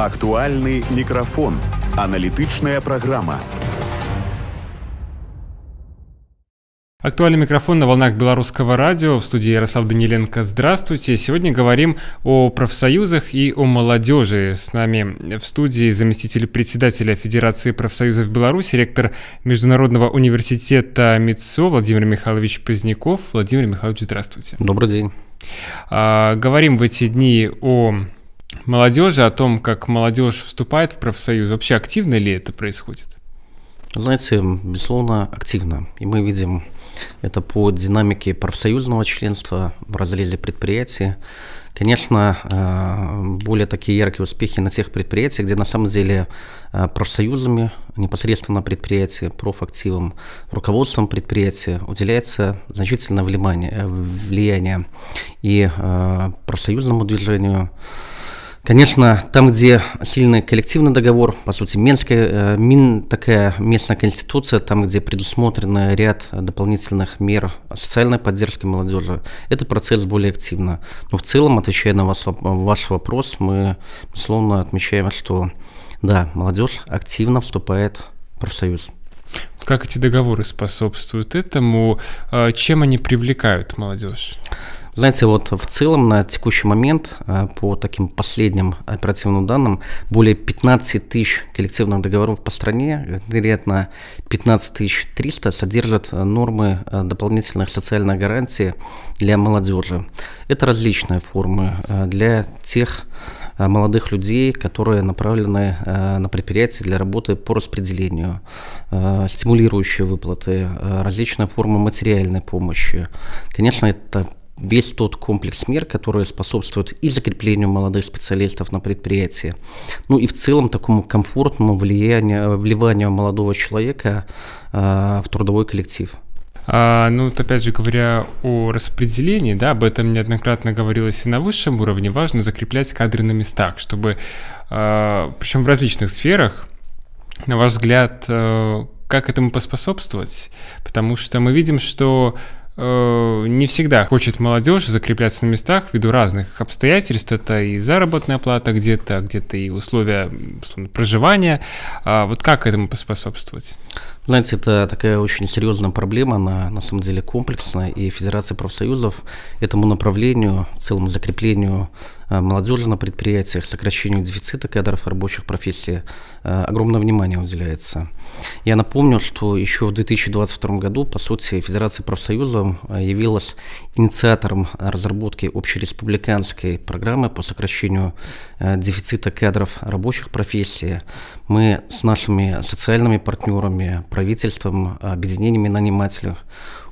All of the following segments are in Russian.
Актуальный микрофон, аналітычная программа. Актуальный микрофон на волнах белорусского радио в студии Ярослав Даниленко. Здравствуйте. Сегодня говорим о профсоюзах и о молодежи. С нами в студии заместитель председателя Федерации профсоюзов Беларуси, ректор Международного университета МИЦО Владимир Михайлович Поздняков. Владимир Михайлович, здравствуйте. Добрый день. А, говорим в эти дни о молодежи, о том, как молодежь вступает в профсоюз. Вообще активно ли это происходит? Знаете, безусловно, активно. И мы видим это по динамике профсоюзного членства в разрезе предприятий. Конечно, э, более такие яркие успехи на тех предприятиях, где на самом деле э, профсоюзами, непосредственно предприятия, профактивом, руководством предприятия уделяется значительное влияние, э, влияние и профсоюзному движению, Конечно, там, где сильный коллективный договор, по сути, Минская, э, Мин такая местная конституция, там, где предусмотрен ряд дополнительных мер социальной поддержки молодежи, этот процесс более активно. Но в целом, отвечая на вас, ваш вопрос, мы, безусловно, отмечаем, что да, молодежь активно вступает в профсоюз. Как эти договоры способствуют этому? А, чем они привлекают молодежь? Знаете, вот в целом на текущий момент, э, по таким последним оперативным данным, более 15 тысяч коллективных договоров по стране, вероятно, 15 тысяч 300, содержат э, нормы э, дополнительных социальных гарантий для молодежи. Это различные формы для тех молодых людей, которые направлены на предприятия для работы по распределению, стимулирующие выплаты, различные формы материальной помощи. Конечно, это весь тот комплекс мер, которые способствуют и закреплению молодых специалистов на предприятии, ну и в целом такому комфортному влиянию, вливанию молодого человека э, в трудовой коллектив. А, ну, вот опять же говоря о распределении, да, об этом неоднократно говорилось и на высшем уровне, важно закреплять кадры на местах, чтобы, э, а, причем в различных сферах, на ваш взгляд, э, как этому поспособствовать? Потому что мы видим, что Э, не всегда хочет молодежь закрепляться на местах ввиду разных обстоятельств. Это и заработная плата где-то, а где-то и условия проживания. А вот как этому поспособствовать? Знаете, это такая очень серьезная проблема, она на самом деле комплексная, и Федерация профсоюзов этому направлению, целому закреплению э, молодежи на предприятиях, сокращению дефицита кадров рабочих профессий э, огромное внимание уделяется. Я напомню, что еще в 2022 году, по сути, Федерация профсоюзов э, явилась инициатором разработки общереспубликанской программы по сокращению дефицита кадров рабочих профессий. Мы с нашими социальными партнерами, правительством, объединениями нанимателей.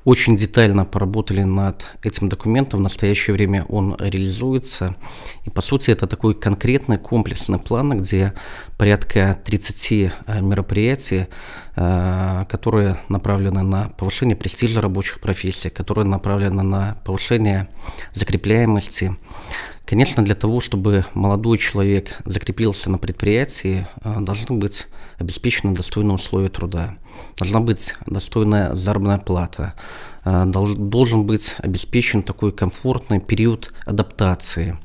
Очень детально поработали над этим документом. В настоящее время он реализуется. И, по сути, это такой конкретный комплексный план, где порядка 30 э, мероприятий, э, которые направлены на повышение престижа рабочих профессий, которые направлены на повышение закрепляемости Конечно, для того, чтобы молодой человек закрепился на предприятии, э, должны быть обеспечены достойные условия труда, должна быть достойная заработная плата, Э, должен быть обеспечен такой комфортный период адаптации.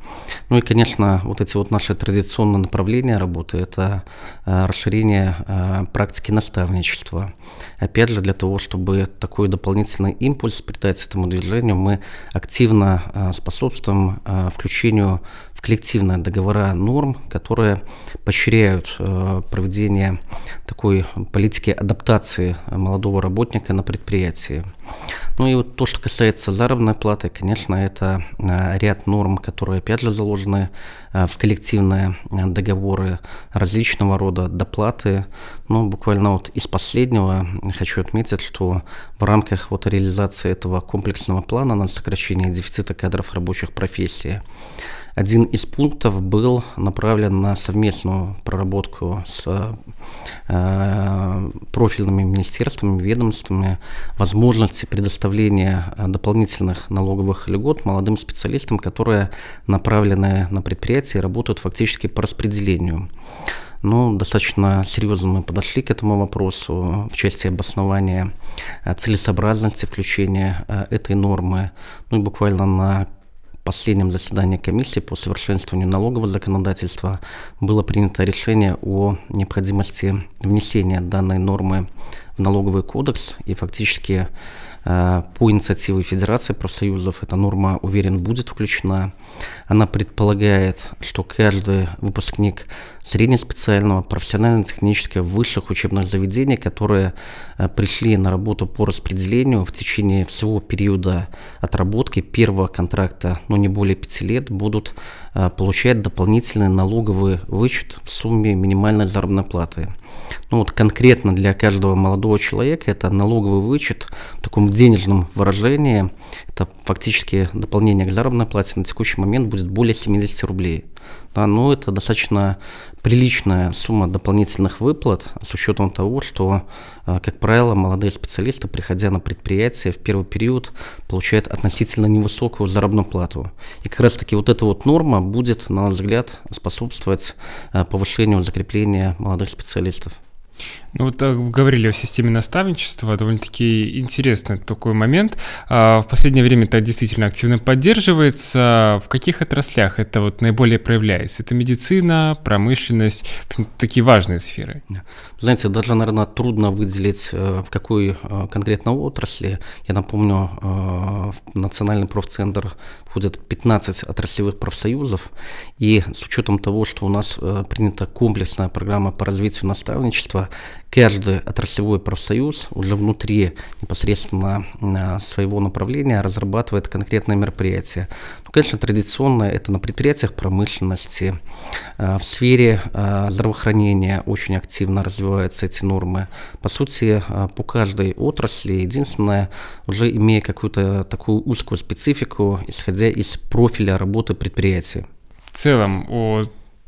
Ну и, конечно, вот эти вот наши традиционные направления работы – это э, расширение э, практики наставничества. Опять же, для того, чтобы такой дополнительный импульс придать этому движению, мы активно способствуем включению коллективные договора норм, которые поощряют э, проведение такой политики адаптации молодого работника на предприятии. Ну и вот то, что касается заработной платы, конечно, это э, ряд норм, которые опять же заложены э, в коллективные договоры различного рода доплаты. Ну, буквально вот из последнего хочу отметить, что в рамках вот реализации этого комплексного плана на сокращение дефицита кадров рабочих профессий один из пунктов был направлен на совместную проработку с э, профильными министерствами, ведомствами, возможности предоставления э, дополнительных налоговых льгот молодым специалистам, которые направлены на предприятия и работают фактически по распределению. Ну, достаточно серьезно мы подошли к этому вопросу в части обоснования э, целесообразности включения э, этой нормы. Ну и буквально на последнем заседании комиссии по совершенствованию налогового законодательства было принято решение о необходимости внесения данной нормы в налоговый кодекс и фактически Э, по инициативе Федерации профсоюзов эта норма, уверен, будет включена. Она предполагает, что каждый выпускник среднеспециального профессионально-технического высших учебных заведений, которые э, пришли на работу по распределению в течение всего периода отработки первого контракта, но не более пяти лет, будут э, получать дополнительный налоговый вычет в сумме минимальной заработной платы. Ну вот конкретно для каждого молодого человека это налоговый вычет в таком денежном выражении, это фактически дополнение к заработной плате, на текущий момент будет более 70 рублей. Да, но ну, это достаточно приличная сумма дополнительных выплат с учетом того, что, э, как правило, молодые специалисты, приходя на предприятие в первый период, получают относительно невысокую заработную плату. И как раз таки вот эта вот норма будет, на наш взгляд, способствовать э, повышению закрепления молодых специалистов. Ну вот э, говорили о системе наставничества, довольно-таки интересный такой момент. А, в последнее время это действительно активно поддерживается. В каких отраслях это вот наиболее проявляется? Это медицина, промышленность, такие важные сферы. Знаете, даже, наверное, трудно выделить, э, в какой э, конкретно отрасли. Я напомню, в Национальный профцентр входят 15 отраслевых профсоюзов, и с учетом того, что у нас принята комплексная программа по развитию наставничества, каждый отраслевой профсоюз уже внутри непосредственно а, своего направления разрабатывает конкретные мероприятия. Ну, конечно, традиционно это на предприятиях промышленности, а, в сфере а, здравоохранения очень активно развиваются эти нормы. По сути, по каждой отрасли, единственное, уже имея какую-то такую узкую специфику, исходя из профиля работы предприятия. В целом, о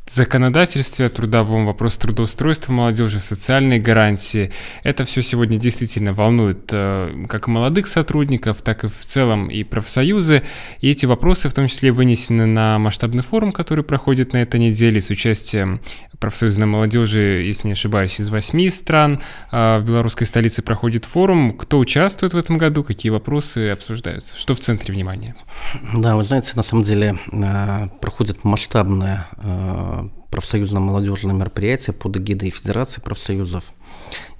законодательстве о трудовом, вопрос трудоустройства молодежи, социальные гарантии. Это все сегодня действительно волнует э, как молодых сотрудников, так и в целом и профсоюзы. И эти вопросы в том числе вынесены на масштабный форум, который проходит на этой неделе с участием профсоюзной молодежи, если не ошибаюсь, из восьми стран. А, в белорусской столице проходит форум. Кто участвует в этом году? Какие вопросы обсуждаются? Что в центре внимания? Да, вы знаете, на самом деле э, проходит масштабное э, профсоюзно-молодежное мероприятие под эгидой Федерации профсоюзов –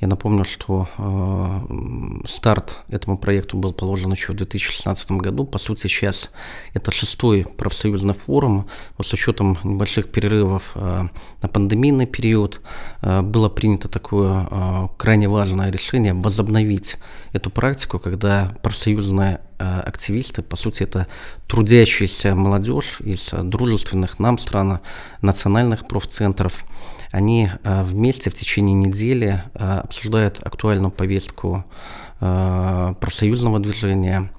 я напомню, что э, старт этому проекту был положен еще в 2016 году. По сути, сейчас это шестой профсоюзный форум. Вот с учетом небольших перерывов э, на пандемийный период э, было принято такое э, крайне важное решение возобновить эту практику, когда профсоюзные э, активисты, по сути, это трудящаяся молодежь из э, дружественных нам стран, национальных профцентров – они а, вместе в течение недели а, обсуждают актуальную повестку а, профсоюзного движения,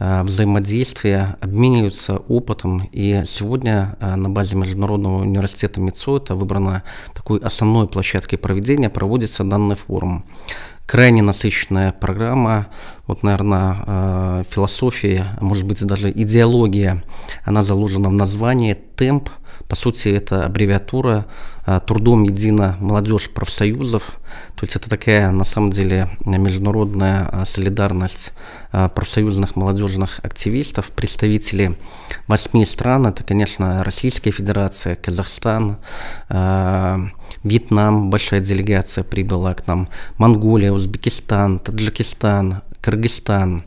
взаимодействия, обмениваются опытом. И сегодня на базе Международного университета МИЦО, это выбрано такой основной площадкой проведения, проводится данный форум крайне насыщенная программа. Вот, наверное, э, философия, может быть, даже идеология, она заложена в названии «Темп». По сути, это аббревиатура э, «Трудом едина молодежь профсоюзов». То есть это такая, на самом деле, международная э, солидарность профсоюзных молодежных активистов, представителей восьми стран. Это, конечно, Российская Федерация, Казахстан, Вьетнам, большая делегация прибыла к нам, Монголия, Узбекистан, Таджикистан, Кыргызстан.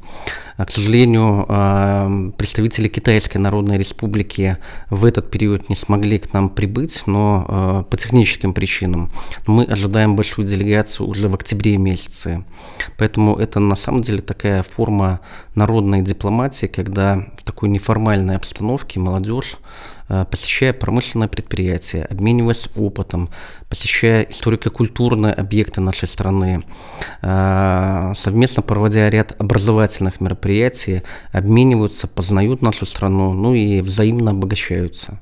А, к сожалению, а, представители Китайской Народной Республики в этот период не смогли к нам прибыть, но а, по техническим причинам. Мы ожидаем большую делегацию уже в октябре месяце. Поэтому это на самом деле такая форма народной дипломатии, когда в такой неформальной обстановке молодежь Э, посещая промышленное предприятие, обмениваясь опытом, посещая историко-культурные объекты нашей страны, э, совместно проводя ряд образовательных мероприятий, обмениваются, познают нашу страну, ну и взаимно обогащаются.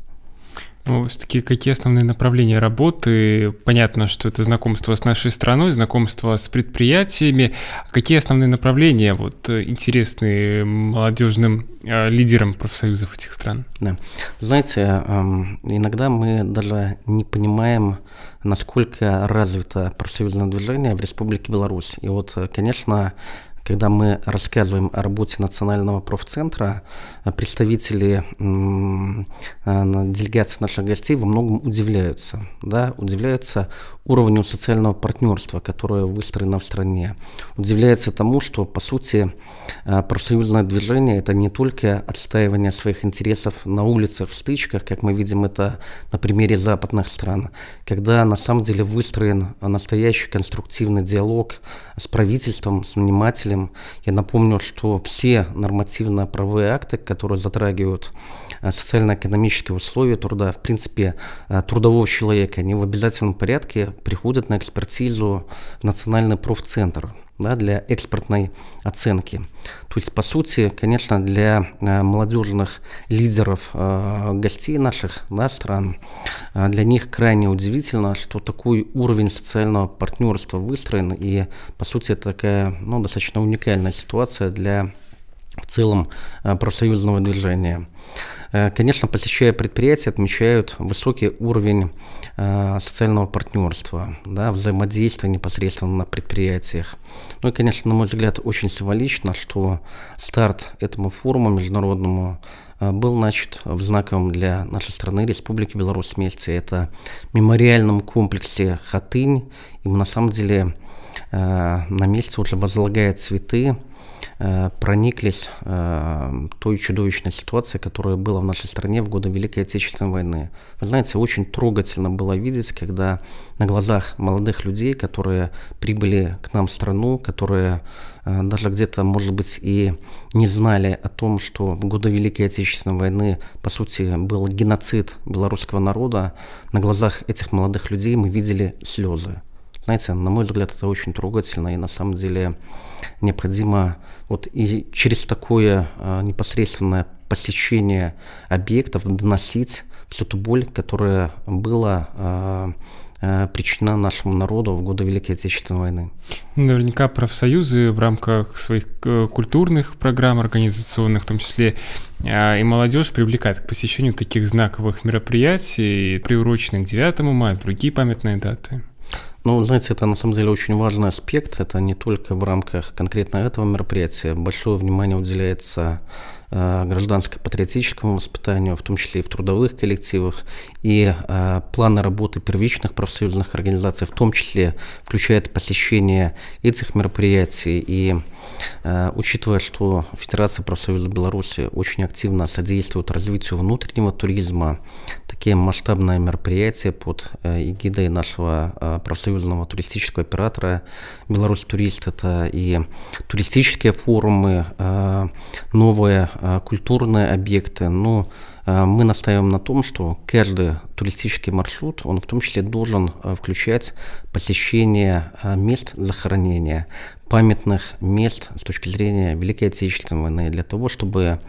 Ну, все-таки какие основные направления работы? Понятно, что это знакомство с нашей страной, знакомство с предприятиями. Какие основные направления вот, интересны молодежным э, лидерам профсоюзов этих стран? Да. Знаете, эм, иногда мы даже не понимаем, насколько развито профсоюзное движение в Республике Беларусь. И вот, э, конечно, когда мы рассказываем о работе Национального профцентра, э, представители э, делегации наших гостей во многом удивляются. Да? Удивляются уровню социального партнерства, которое выстроено в стране. Удивляется тому, что, по сути, э, профсоюзное движение – это не только отстаивание своих интересов на улицах, в стычках, как мы видим это на примере западных стран, когда на самом деле выстроен настоящий конструктивный диалог с правительством, с нанимателем, слушателям я напомню, что все нормативно-правовые акты, которые затрагивают э, социально-экономические условия труда, в принципе, э, трудового человека, они в обязательном порядке приходят на экспертизу в Национальный профцентр да, для экспортной оценки. То есть, по сути, конечно, для э, молодежных лидеров э, гостей наших да, стран, э, для них крайне удивительно, что такой уровень социального партнерства выстроен, и, по сути, это такая ну, достаточно уникальная ситуация для в целом э, профсоюзного движения. Э, конечно, посещая предприятия, отмечают высокий уровень э, социального партнерства, да, взаимодействия непосредственно на предприятиях. Ну и, конечно, на мой взгляд, очень символично, что старт этому форуму международному был начат в знаковом для нашей страны Республики Беларусь месте. Это мемориальном комплексе Хатынь. Им на самом деле на месте уже возлагают цветы Э, прониклись э, той чудовищной ситуацией, которая была в нашей стране в годы Великой Отечественной войны. Вы знаете, очень трогательно было видеть, когда на глазах молодых людей, которые прибыли к нам в страну, которые э, даже где-то, может быть, и не знали о том, что в годы Великой Отечественной войны, по сути, был геноцид белорусского народа, на глазах этих молодых людей мы видели слезы. Знаете, на мой взгляд, это очень трогательно, и на самом деле необходимо вот и через такое а, непосредственное посещение объектов доносить всю ту боль, которая была а, а, причина нашему народу в годы Великой Отечественной войны. Наверняка профсоюзы в рамках своих э, культурных программ организационных, в том числе и молодежь, привлекает к посещению таких знаковых мероприятий, приуроченных к 9 мая, другие памятные даты. Ну, знаете, это на самом деле очень важный аспект. Это не только в рамках конкретно этого мероприятия. Большое внимание уделяется э, гражданско-патриотическому воспитанию, в том числе и в трудовых коллективах. И э, планы работы первичных профсоюзных организаций, в том числе включает посещение этих мероприятий. И э, учитывая, что Федерация профсоюза Беларуси очень активно содействует развитию внутреннего туризма, такие масштабные мероприятия под э, эгидой нашего э, профсоюзного туристического оператора «Беларусь Турист». Это и туристические форумы, э, новые культурные объекты, но ну, Э, мы настаиваем на том, что каждый туристический маршрут, он в том числе должен э, включать посещение э, мест захоронения, памятных мест с точки зрения Великой Отечественной войны, для того, чтобы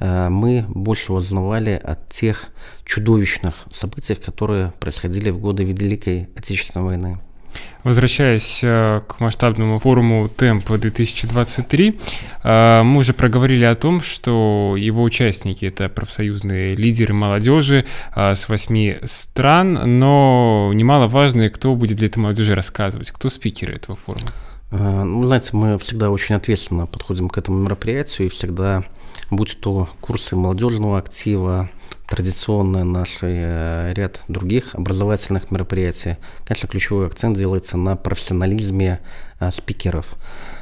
мы больше узнавали о тех чудовищных событиях, которые происходили в годы Великой Отечественной войны. Возвращаясь э, к масштабному форуму «Темп-2023», э, мы уже проговорили о том, что его участники – это профсоюзные лидеры молодежи э, с восьми стран, но немаловажно, кто будет для этой молодежи рассказывать, кто спикеры этого форума. Ну, знаете, мы всегда очень ответственно подходим к этому мероприятию и всегда, будь то курсы молодежного актива, традиционно наш э, ряд других образовательных мероприятий. Конечно, ключевой акцент делается на профессионализме э, спикеров.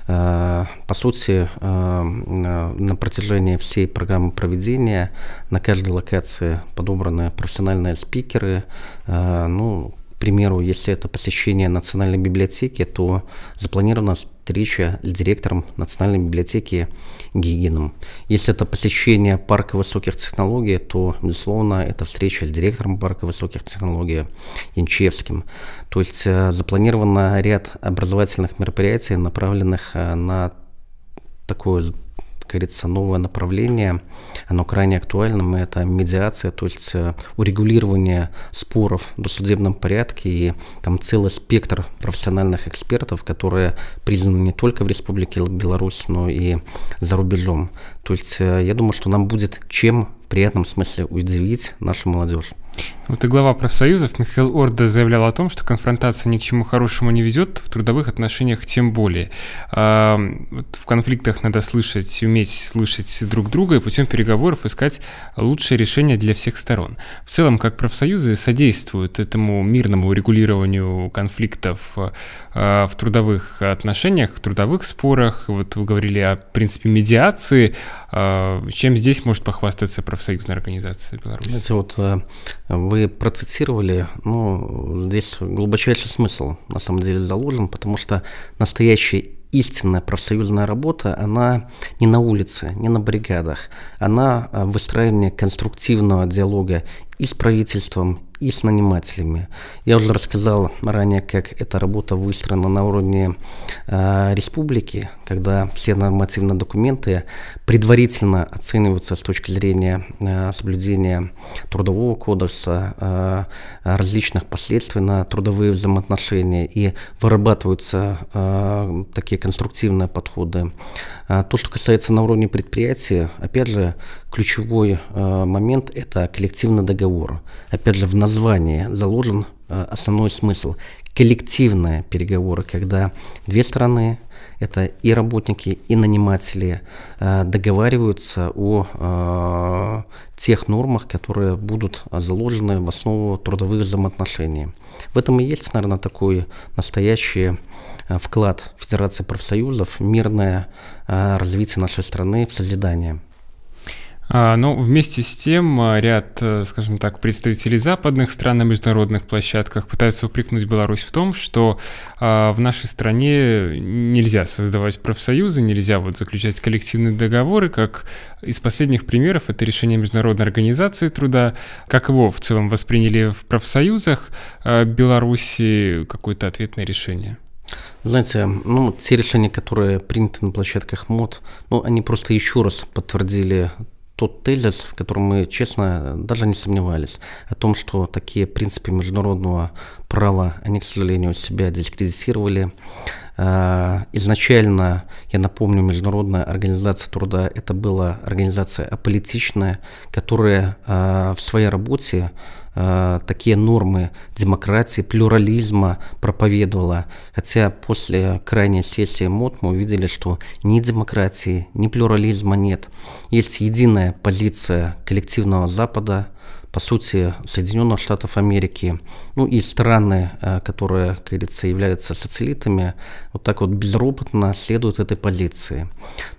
Э, по сути, на протяжении всей программы проведения на каждой локации подобраны профессиональные спикеры, ну, к примеру, если это посещение Национальной библиотеки, то запланирована встреча с директором Национальной библиотеки Гигином. Если это посещение парка высоких технологий, то, безусловно, это встреча с директором парка высоких технологий Янчевским. То есть э, запланировано ряд образовательных мероприятий, направленных э, на такое, как говорится, новое направление – оно крайне актуальным. Это медиация, то есть э, урегулирование споров в досудебном порядке и там целый спектр профессиональных экспертов, которые признаны не только в Республике Беларусь, но и за рубежом. То есть э, я думаю, что нам будет чем в приятном смысле удивить нашу молодежь. Вот и глава профсоюзов Михаил Орда заявлял о том, что конфронтация ни к чему хорошему не ведет, в трудовых отношениях тем более. А, вот в конфликтах надо слышать, уметь слышать друг друга и путем переговоров искать лучшее решение для всех сторон. В целом, как профсоюзы содействуют этому мирному регулированию конфликтов а, в трудовых отношениях, в трудовых спорах. Вот вы говорили о принципе медиации. А, чем здесь может похвастаться профсоюзная организация Беларуси? Знаете, вот э, вы процитировали, ну, здесь глубочайший смысл, на самом деле, заложен, потому что настоящий истинная профсоюзная работа, она не на улице, не на бригадах, она э, выстраивание конструктивного диалога и с правительством, и с нанимателями. Я уже рассказал ранее, как эта работа выстроена на уровне э, республики, когда все нормативные документы предварительно оцениваются с точки зрения э, соблюдения трудового кодекса, э, различных последствий на трудовые взаимоотношения и вырабатываются э, такие конструктивные подходы. А то, что касается на уровне предприятия, опять же, ключевой э, момент – это коллективный договор переговору. Опять же, в названии заложен э, основной смысл. Коллективные переговоры, когда две стороны, это и работники, и наниматели, э, договариваются о э, тех нормах, которые будут заложены в основу трудовых взаимоотношений. В этом и есть, наверное, такой настоящий вклад Федерации профсоюзов в мирное развитие нашей страны, в созидание. А, Но ну, вместе с тем а, ряд, э, скажем так, представителей западных стран на международных площадках пытаются упрекнуть Беларусь в том, что а, в нашей стране нельзя создавать профсоюзы, нельзя вот заключать коллективные договоры, как из последних примеров это решение Международной организации труда, как его в целом восприняли в профсоюзах Беларуси какое-то ответное решение. Знаете, ну, те решения, которые приняты на площадках МОД, ну, они просто еще раз подтвердили тот тезис, в котором мы, честно, даже не сомневались, о том, что такие принципы международного права, они, к сожалению, себя дискредитировали. А, изначально, я напомню, Международная организация труда – это была организация аполитичная, которая а, в своей работе э, такие нормы демократии, плюрализма проповедовала. Хотя после крайней сессии МОД мы увидели, что ни демократии, ни плюрализма нет. Есть единая позиция коллективного Запада, по сути, Соединенных Штатов Америки, ну и страны, э, которые, как говорится, являются социалитами, вот так вот безропотно следуют этой позиции.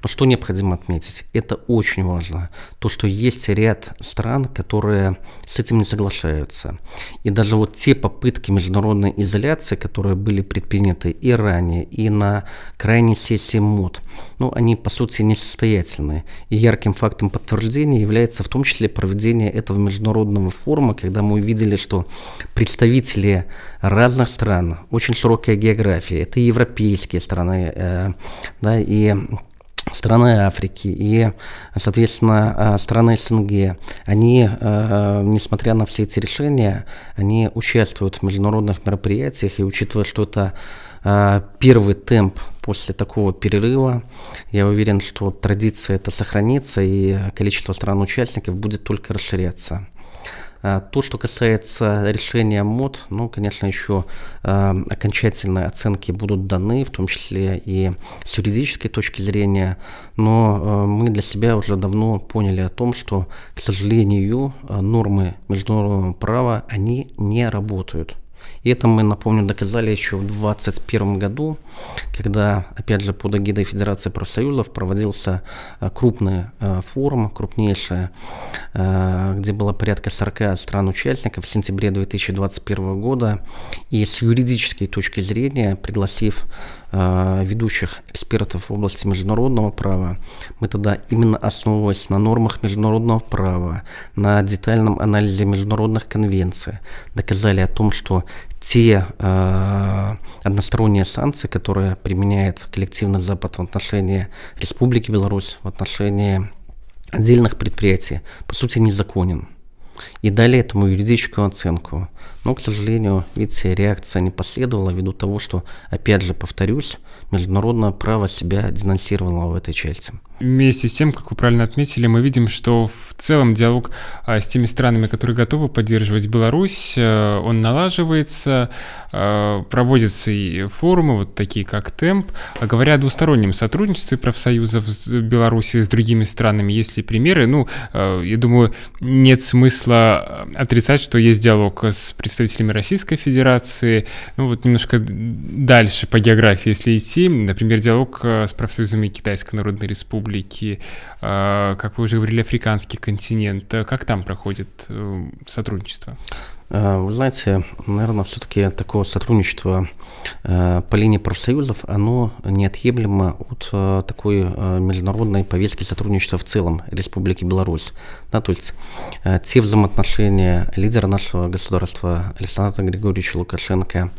Но что необходимо отметить, это очень важно, то, что есть ряд стран, которые с этим не соглашаются. И даже вот те попытки международной изоляции, которые были предприняты и ранее, и на крайней сессии МОД, ну, они по сути несостоятельные. И ярким фактом подтверждения является в том числе проведение этого международного форума, когда мы увидели, что представители разных стран, очень широкая география, это европейские страны, э, да, и страны Африки и, соответственно, э, страны СНГ, они, э, несмотря на все эти решения, они участвуют в международных мероприятиях, и учитывая, что это а, первый темп после такого перерыва. Я уверен, что традиция это сохранится и количество стран-участников будет только расширяться. А, то, что касается решения МОД, ну, конечно, еще э, окончательные оценки будут даны, в том числе и с юридической точки зрения, но э, мы для себя уже давно поняли о том, что, к сожалению, нормы международного права, они не работают. И это мы, напомню, доказали еще в 2021 году, когда, опять же, под эгидой Федерации профсоюзов проводился э, крупный э, форум, крупнейший, э, где было порядка 40 стран-участников в сентябре 2021 года. И с юридической точки зрения, пригласив Э, ведущих экспертов в области международного права, мы тогда именно основывались на нормах международного права, на детальном анализе международных конвенций, доказали о том, что те э, односторонние санкции, которые применяет коллективный Запад в отношении Республики Беларусь, в отношении отдельных предприятий, по сути, незаконен. И дали этому юридическую оценку. Но, к сожалению, видите, реакция не последовала ввиду того, что, опять же, повторюсь, международное право себя денонсировало в этой части. Вместе с тем, как вы правильно отметили, мы видим, что в целом диалог а, с теми странами, которые готовы поддерживать Беларусь, э, он налаживается, э, проводятся и форумы, вот такие как ТЭМП. А говоря о двустороннем сотрудничестве профсоюзов э, Беларуси с другими странами, есть ли примеры? Ну, я думаю, нет смысла отрицать, что есть диалог с представителями представителями Российской Федерации. Ну вот немножко дальше по географии, если идти, например, диалог э, с профсоюзами Китайской Народной Республики, э, как вы уже говорили, африканский континент. Э, как там проходит сотрудничество? Э, вы знаете, наверное, все-таки такое сотрудничество э, по линии профсоюзов, оно неотъемлемо от э, такой международной повестки сотрудничества в целом Республики Беларусь. Да, то есть те взаимоотношения лидера нашего государства Александра Григорьевича Лукашенко,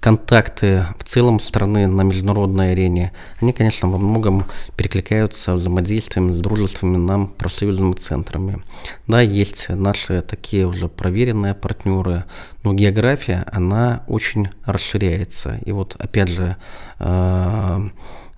контакты в целом страны на международной арене, они, конечно, во многом перекликаются взаимодействием с дружествами нам профсоюзными центрами. Да, есть наши такие уже проверенные партнеры, но география, она очень расширяется. И вот, опять же, э,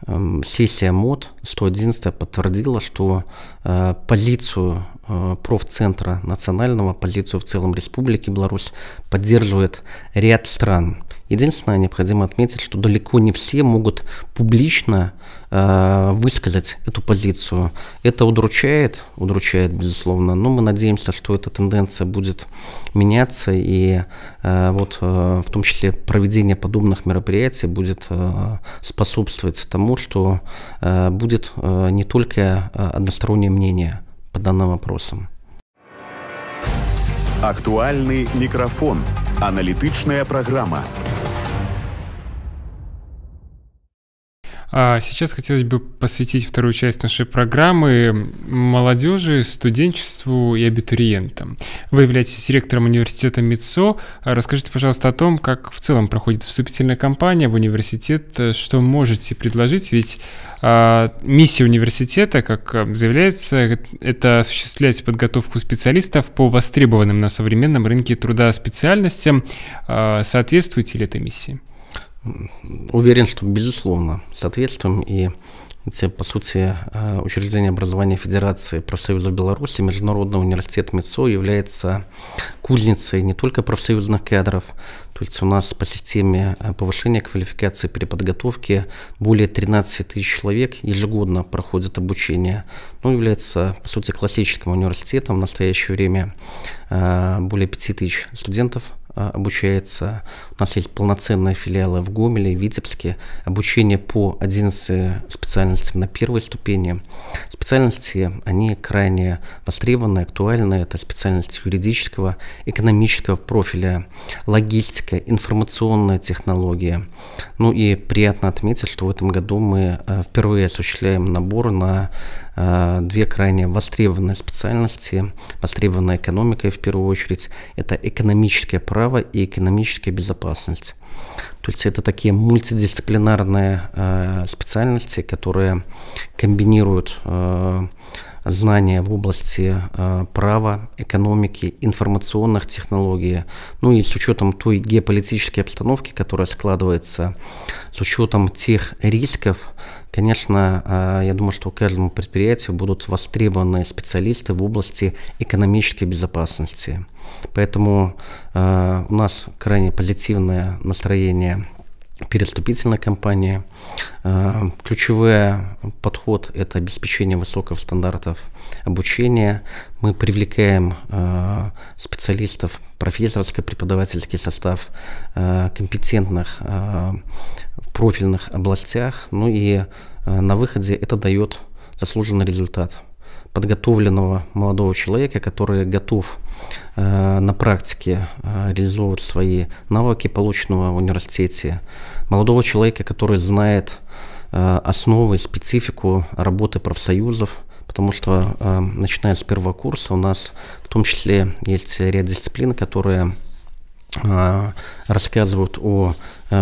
эм, сессия МОД 111 подтвердила, что э, позицию э, профцентра национального, позицию в целом Республики Беларусь поддерживает ряд стран – Единственное, необходимо отметить, что далеко не все могут публично э, высказать эту позицию. Это удручает, удручает, безусловно, но мы надеемся, что эта тенденция будет меняться, и э, вот э, в том числе проведение подобных мероприятий будет э, способствовать тому, что э, будет э, не только э, одностороннее мнение по данным вопросам. Актуальный микрофон. аналитичная программа. А сейчас хотелось бы посвятить вторую часть нашей программы молодежи, студенчеству и абитуриентам. Вы являетесь ректором университета МИЦО. А расскажите, пожалуйста, о том, как в целом проходит вступительная кампания в университет, э, что можете предложить, ведь а, миссия университета, как э, заявляется, это осуществлять подготовку специалистов по востребованным на современном рынке труда специальностям. Соответствуете ли этой миссии? Уверен, что безусловно, соответствуем и это, по сути, э, учреждение образования Федерации профсоюза Беларуси, Международный университет МИЦО является кузницей не только профсоюзных кадров, то есть у нас по системе э, повышения квалификации переподготовки более 13 тысяч человек ежегодно проходит обучение. Ну, является, по сути, классическим университетом. В настоящее время э, более 5 тысяч студентов – обучается. У нас есть полноценные филиалы в Гомеле, Витебске. Обучение по 11 специальностям на первой ступени. Специальности, они крайне востребованы, актуальны. Это специальности юридического, экономического профиля, логистика, информационная технология – ну и приятно отметить, что в этом году мы э, впервые осуществляем набор на э, две крайне востребованные специальности, востребованная экономика в первую очередь, это экономическое право и экономическая безопасность. То есть это такие мультидисциплинарные э, специальности, которые комбинируют знания в области э, права, экономики, информационных технологий, ну и с учетом той геополитической обстановки, которая складывается, с учетом тех рисков, конечно, э, я думаю, что каждому предприятию будут востребованы специалисты в области экономической безопасности. Поэтому э, у нас крайне позитивное настроение – переступительная компания. А, Ключевой подход – это обеспечение высоких стандартов обучения. Мы привлекаем а, специалистов, профессорский, преподавательский состав, а, компетентных в профильных областях. Ну и на выходе это дает заслуженный результат подготовленного молодого человека, который готов Э, на практике э, реализовывать свои навыки, полученного в университете. Молодого человека, который знает э, основы, специфику работы профсоюзов, потому что начиная с первого курса у нас в том числе есть ряд дисциплин, которые рассказывают о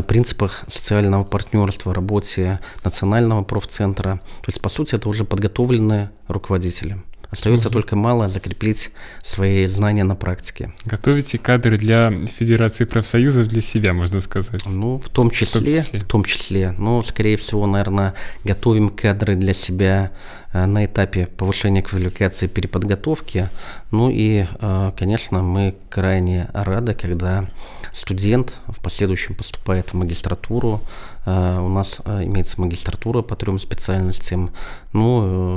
принципах социального партнерства, работе национального профцентра. То есть, по сути, это уже подготовленные руководители. Остается только мало закрепить свои знания на практике. Готовите кадры для Федерации профсоюзов для себя, можно сказать. Ну, в том числе, в том числе. В том числе. Но, скорее всего, наверное, готовим кадры для себя э, на этапе повышения квалификации переподготовки. Ну и, э, конечно, мы крайне рады, когда студент в последующем поступает в магистратуру Э, у нас э, имеется магистратура по трем специальностям, но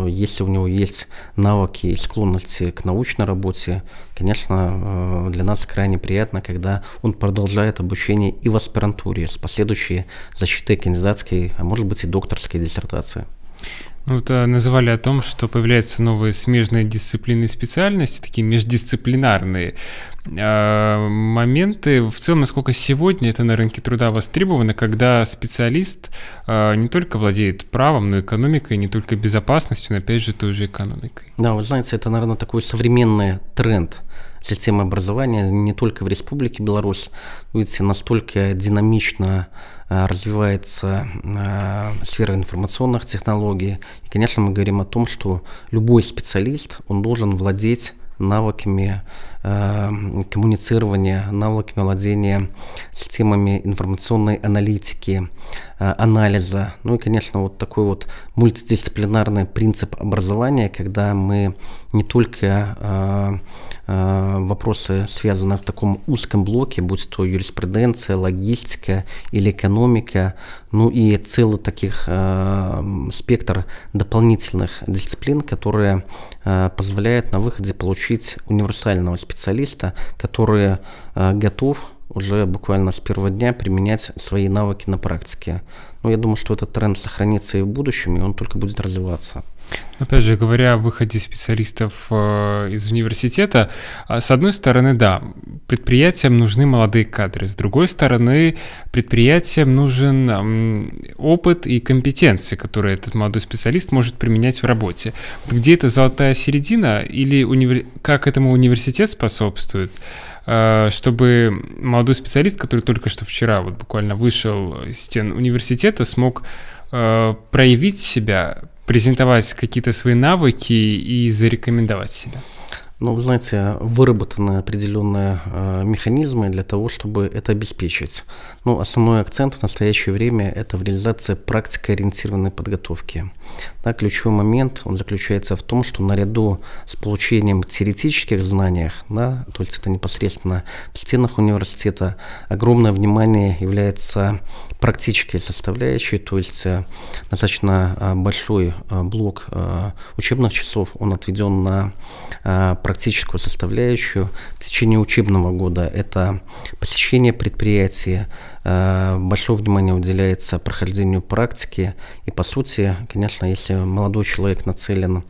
ну, э, если у него есть навыки и склонности к научной работе, конечно, для нас крайне приятно, когда он продолжает обучение и в аспирантуре с последующей защитой кандидатской, а может быть и докторской диссертации. Ну, вот называли о том, что появляются новые смежные дисциплины и специальности, такие междисциплинарные. А, моменты в целом, насколько сегодня это на рынке труда востребовано, когда специалист а, не только владеет правом, но и экономикой, не только безопасностью, но опять же той же экономикой. Да, вы знаете, это, наверное, такой современный тренд системы образования не только в Республике Беларусь. Видите, настолько динамично а, развивается сфера информационных технологий. И, конечно, мы говорим о том, что любой специалист, он должен владеть навыками э, коммуницирования, навыками владения системами информационной аналитики, э, анализа. Ну и, конечно, вот такой вот мультидисциплинарный принцип образования, когда мы не только э, Э, вопросы связаны в таком узком блоке, будь то юриспруденция, логистика или экономика, ну и целый таких э, спектр дополнительных дисциплин, которые э, позволяют на выходе получить универсального специалиста, который готов уже буквально с первого дня применять свои навыки на практике. Ну я думаю, что этот тренд сохранится и в будущем, и он только будет развиваться. Опять же, говоря о выходе специалистов э, из университета, а с одной стороны, да, предприятиям нужны молодые кадры, с другой стороны, предприятиям нужен опыт и компетенции, которые этот молодой специалист может применять в работе. Где эта золотая середина или универ... как этому университет способствует? Э, чтобы молодой специалист, который только что вчера вот буквально вышел из стен университета, смог э, проявить себя, презентовать какие-то свои навыки и зарекомендовать себя? Ну, вы знаете, выработаны определенные э, механизмы для того, чтобы это обеспечить. Ну, основной а акцент в настоящее время – это в реализации практикоориентированной подготовки. Да, ключевой момент, он заключается в том, что наряду с получением теоретических знаний, да, то есть это непосредственно в стенах университета, огромное внимание является практической составляющей, то есть э, достаточно э, большой э, блок учебных часов, он отведен на практику практическую составляющую в течение учебного года. Это посещение предприятия. Э, большое внимание уделяется прохождению практики. И по сути, конечно, если молодой человек нацелен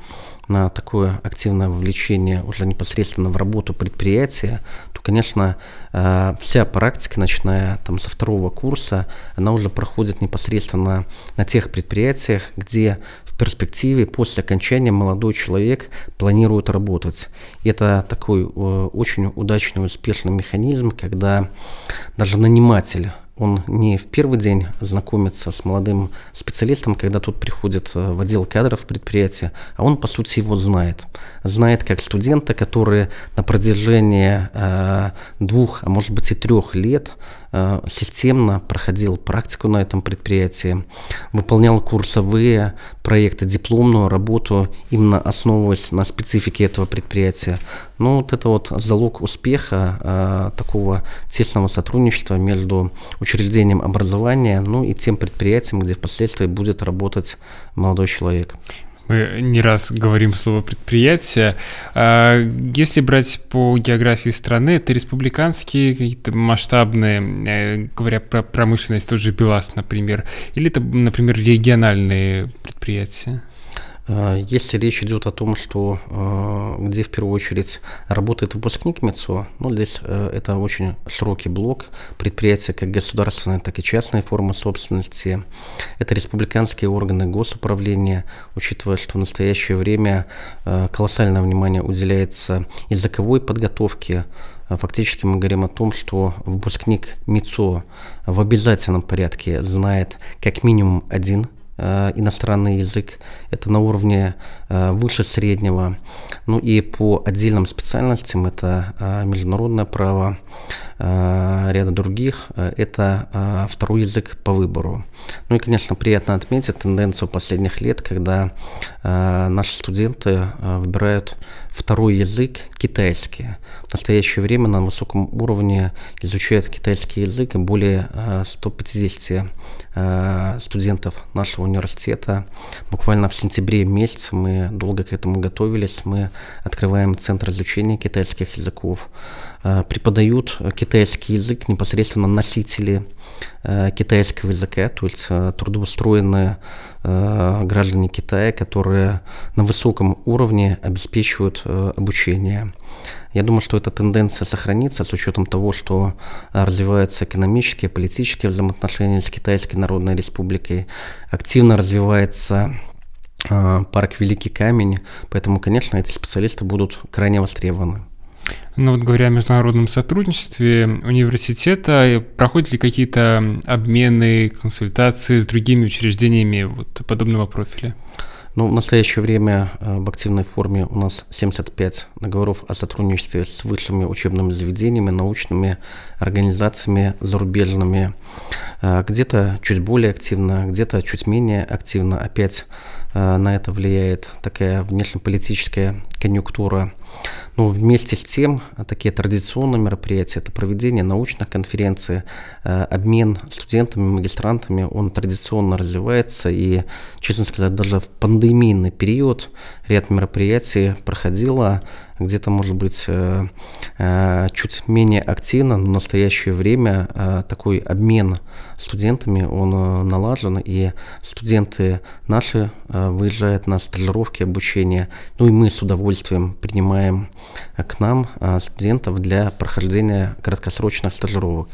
на такое активное вовлечение уже непосредственно в работу предприятия, то, конечно, э, вся практика, начиная там со второго курса, она уже проходит непосредственно на тех предприятиях, где перспективе после окончания молодой человек планирует работать. Это такой э, очень удачный, успешный механизм, когда даже наниматель он не в первый день знакомится с молодым специалистом, когда тот приходит э, в отдел кадров предприятия, а он, по сути, его знает. Знает как студента, который на протяжении э, двух, а может быть и трех лет Э, системно проходил практику на этом предприятии, выполнял курсовые проекты, дипломную работу, именно основываясь на специфике этого предприятия. Но ну, вот это вот залог успеха э, такого тесного сотрудничества между учреждением образования, ну и тем предприятием, где впоследствии будет работать молодой человек мы не раз говорим слово предприятие. А, если брать по географии страны, это республиканские какие-то масштабные, э, говоря про промышленность, тот же БелАЗ, например, или это, например, региональные предприятия? Э, если речь идет о том, что э, где в первую очередь работает выпускник МИЦО, ну, здесь э, это очень широкий блок предприятия как государственные, так и частные формы собственности. Это республиканские органы госуправления, учитывая, что в настоящее время колоссальное внимание уделяется языковой подготовке Фактически мы говорим о том, что выпускник МИЦО в обязательном порядке знает как минимум один Э, иностранный язык, это на уровне э, выше среднего. Ну и по отдельным специальностям это э, международное право, Э, ряда других, э, это э, второй язык по выбору. Ну и, конечно, приятно отметить тенденцию последних лет, когда наши студенты выбирают второй язык китайский. В настоящее время на высоком уровне изучают китайский язык более 150 студентов нашего университета. Буквально в сентябре месяце мы долго к этому готовились, мы открываем центр изучения китайских языков. Э, преподают китайский язык непосредственно носители э, китайского языка, то есть э, трудоустроенные граждане Китая, которые на высоком уровне обеспечивают обучение. Я думаю, что эта тенденция сохранится с учетом того, что развиваются экономические, политические взаимоотношения с Китайской Народной Республикой, активно развивается парк Великий Камень, поэтому, конечно, эти специалисты будут крайне востребованы. Ну вот говоря о международном сотрудничестве университета, проходят ли какие-то обмены, консультации с другими учреждениями вот подобного профиля? Ну, в настоящее время э, в активной форме у нас 75 договоров о сотрудничестве с высшими учебными заведениями, научными организациями, зарубежными. Э, где-то чуть более активно, где-то чуть менее активно. Опять Э, на это влияет такая внешнеполитическая конъюнктура. Но ну, вместе с тем, э, такие традиционные мероприятия, это проведение научных конференций, э, обмен студентами, магистрантами, он традиционно развивается. И, честно сказать, даже в пандемийный период ряд мероприятий проходило где-то, может быть, э, э, чуть менее активно, но в настоящее время э, такой обмен студентами, он налажен, и студенты наши выезжают на стажировки, обучение, ну и мы с удовольствием принимаем к нам студентов для прохождения краткосрочных стажировок.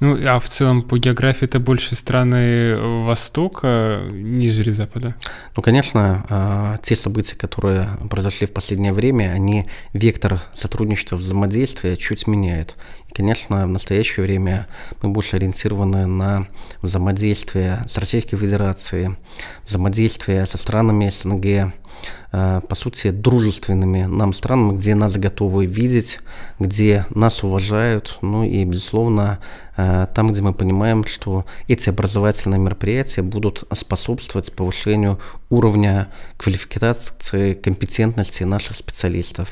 Ну, а в целом по географии это больше страны э, Востока, нежели Запада? Ну, конечно, а, те события, которые произошли в последнее время, они вектор сотрудничества, взаимодействия чуть меняют. И, конечно, в настоящее время мы больше ориентированы на взаимодействие с Российской Федерацией, взаимодействие со странами СНГ, Э, по сути, дружественными нам странами, где нас готовы видеть, где нас уважают, ну и, безусловно, э, там, где мы понимаем, что эти образовательные мероприятия будут способствовать повышению уровня квалификации, компетентности наших специалистов.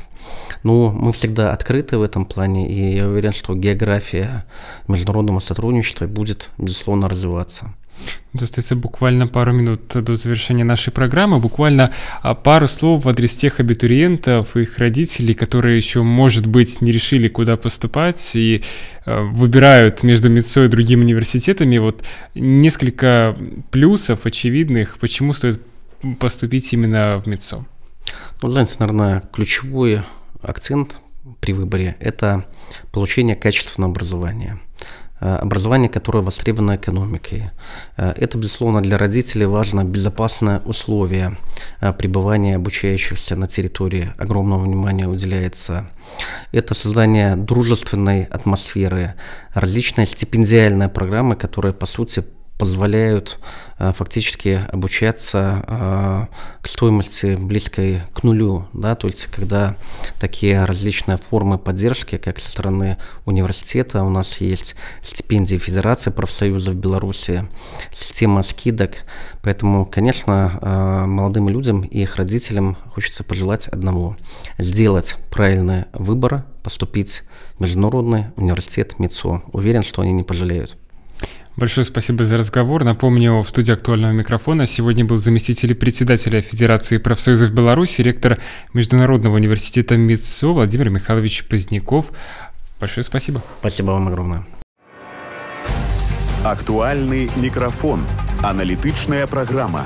Ну, мы всегда открыты в этом плане, и я уверен, что география международного сотрудничества будет, безусловно, развиваться. У нас остается буквально пару минут до завершения нашей программы. Буквально а, пару слов в адрес тех абитуриентов и их родителей, которые еще, может быть, не решили, куда поступать и а, выбирают между МИЦО и другими университетами. Вот несколько плюсов очевидных, почему стоит поступить именно в МИЦО. Ну, для наверное, ключевой акцент при выборе – это получение качественного образования – Э, образование, которое востребовано экономикой. Э, это, безусловно, для родителей важно безопасное условие э, пребывания обучающихся на территории. Огромного внимания уделяется это создание дружественной атмосферы, различные стипендиальные программы, которые, по сути, позволяют э, фактически обучаться э, к стоимости близкой к нулю. Да? То есть, когда такие различные формы поддержки, как со стороны университета, у нас есть стипендии Федерации профсоюзов Беларуси, система скидок. Поэтому, конечно, э, молодым людям и их родителям хочется пожелать одного – сделать правильный выбор, поступить в Международный университет МИЦО. Уверен, что они не пожалеют. Большое спасибо за разговор. Напомню, в студии актуального микрофона сегодня был заместитель председателя Федерации профсоюзов Беларуси, ректор Международного университета МИДСО Владимир Михайлович Поздняков. Большое спасибо. Спасибо вам огромное. Актуальный микрофон. Аналитичная программа.